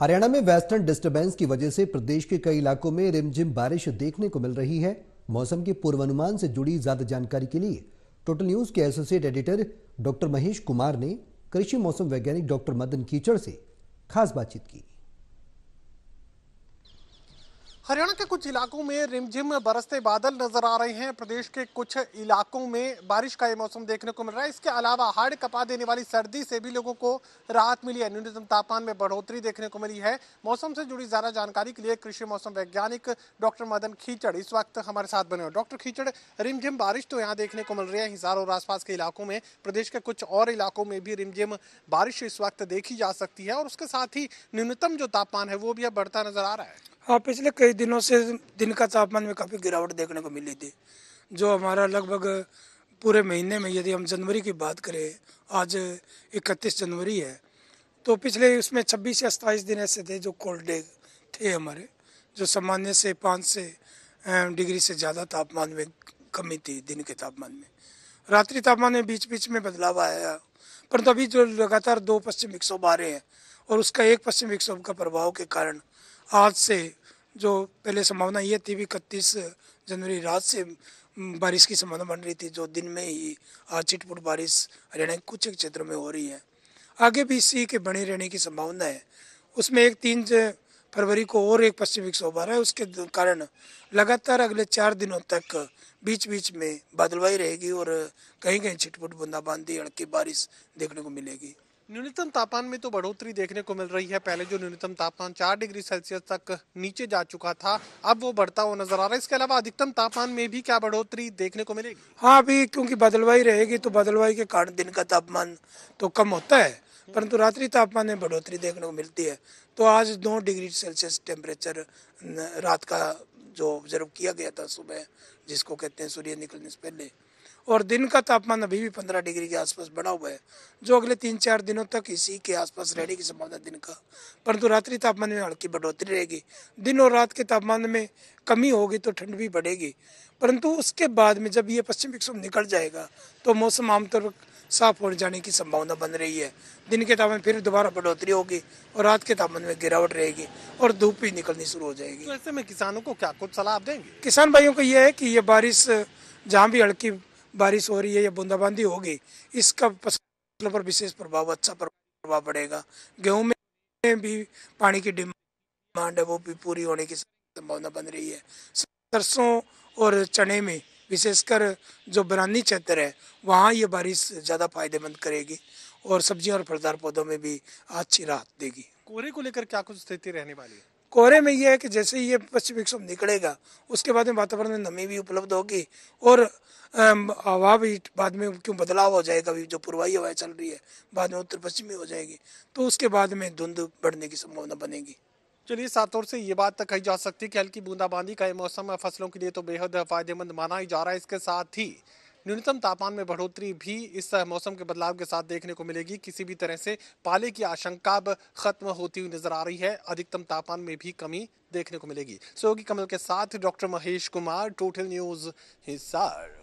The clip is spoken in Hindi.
हरियाणा में वेस्टर्न डिस्टरबेंस की वजह से प्रदेश के कई इलाकों में रिमझिम बारिश देखने को मिल रही है मौसम के पूर्वानुमान से जुड़ी ज्यादा जानकारी के लिए टोटल न्यूज के associate editor doctor Mahesh Kumar ने कृषि मौसम वैज्ञानिक डॉक्टर मदन कीचड़ से खास बातचीत की हरियाणा के कुछ इलाकों में रिमझिम बरसते बादल नजर आ रहे हैं प्रदेश के कुछ इलाकों में बारिश का ये मौसम देखने को मिल रहा है इसके अलावा हाड़ कपा देने वाली सर्दी से भी लोगों को राहत मिली है न्यूनतम तापमान में बढ़ोतरी देखने को मिली है मौसम से जुड़ी ज्यादा जानकारी के लिए कृषि मौसम वैज्ञानिक डॉक्टर मदन खीचड़ इस वक्त हमारे साथ बने हुए डॉक्टर खीचड़ रिमझिम बारिश तो यहाँ देखने को मिल रही है हिसार और आसपास के इलाकों में प्रदेश के कुछ और इलाकों में भी रिमझिम बारिश इस वक्त देखी जा सकती है और उसके साथ ही न्यूनतम जो तापमान है वो भी अब बढ़ता नजर आ रहा है हाँ पिछले कई दिनों से दिन का तापमान में काफ़ी गिरावट देखने को मिली थी जो हमारा लगभग पूरे महीने में यदि हम जनवरी की बात करें आज इकतीस जनवरी है तो पिछले उसमें छब्बीस या सत्ताईस दिन ऐसे थे जो कोल्ड डे थे हमारे जो सामान्य से पाँच से डिग्री से ज़्यादा तापमान में कमी थी दिन के तापमान में रात्रि तापमान में बीच बीच में बदलाव आया परंतु अभी जो लगातार दो पश्चिम विक्षोभ आ रहे हैं और उसका एक पश्चिम विक्षोभ का प्रभाव के कारण आज से जो पहले संभावना ये थी भी इकतीस जनवरी रात से बारिश की संभावना बन रही थी जो दिन में ही आज छिटपुट बारिश हरियाणा के कुछ क्षेत्रों में हो रही है आगे भी इसी के बने रहने की संभावना है उसमें एक तीन फरवरी को और एक पश्चिम विक्षोभ आ रहा है उसके कारण लगातार अगले चार दिनों तक बीच बीच में बादलवाई रहेगी और कहीं कहीं छिटपुट बूंदाबांदी हड़की बारिश देखने को मिलेगी न्यूनतम तापमान में तो बढ़ोतरी देखने को मिल रही है पहले जो न्यूनतम तापमान चार डिग्री सेल्सियस तक नीचे जा चुका था अब वो बढ़ता हुआ नजर आ रहा है इसके अलावा अधिकतम तापमान में भी क्या बढ़ोतरी देखने को मिलेगी हाँ अभी क्योंकि बदलवाई रहेगी तो बदलवाई के कारण दिन का तापमान तो कम होता है परंतु रात्रि तापमान में बढ़ोतरी देखने को मिलती है तो आज दो डिग्री सेल्सियस टेम्परेचर रात का जो ऑब्जर्व किया गया था सुबह जिसको कहते हैं सूर्य निकलने से पहले और दिन का तापमान अभी भी पंद्रह डिग्री के आसपास बढ़ा हुआ है जो अगले तीन चार दिनों तक इसी के आसपास रहने की संभावना दिन का परंतु रात्रि तापमान में हल्की बढ़ोतरी रहेगी दिन और रात के तापमान में कमी होगी तो ठंड भी बढ़ेगी परंतु उसके बाद में जब ये पश्चिम विक्षोभ निकल जाएगा तो मौसम आमतौर पर साफ हो जाने की संभावना बन रही है दिन के तापमान फिर दोबारा बढ़ोतरी होगी और रात के तापमान में गिरावट रहेगी और धूप भी निकलनी शुरू हो जाएगी तो ऐसे में किसानों को क्या कुछ सलाह देंगे किसान भाइयों को यह है कि ये बारिश जहाँ भी हल्की बारिश हो रही है या बूंदाबांदी होगी इसका फसलों पर विशेष प्रभाव अच्छा प्रभाव पड़ेगा गेहूं में भी पानी की डिमांड है वो भी पूरी होने की संभावना बन रही है सरसों और चने में विशेषकर जो बरानी क्षेत्र है वहाँ ये बारिश ज़्यादा फायदेमंद करेगी और सब्जियों और फलदार पौधों में भी अच्छी राहत देगी कोहरे को लेकर क्या कुछ स्थिति रहने वाली है कोहरे में यह है कि जैसे ही ये पश्चिम विक्षोभ निकलेगा उसके बाद में वातावरण में नमी भी उपलब्ध होगी और हवा भी बाद में क्यों बदलाव हो जाएगा अभी जो पूर्वाई हवाएं चल रही है बाद में उत्तर पश्चिमी हो जाएगी तो उसके बाद में धुंध बढ़ने की संभावना बनेगी चलिए सात तौर से ये बात तो कही जा सकती है कि हल्की बूंदाबांदी का ये मौसम फसलों के लिए तो बेहद फायदेमंद माना ही जा रहा है इसके साथ ही न्यूनतम तापमान में बढ़ोतरी भी इस मौसम के बदलाव के साथ देखने को मिलेगी किसी भी तरह से पाले की आशंका अब खत्म होती हुई नजर आ रही है अधिकतम तापमान में भी कमी देखने को मिलेगी सहयोगी कमल के साथ doctor Mahesh Kumar total news Hisar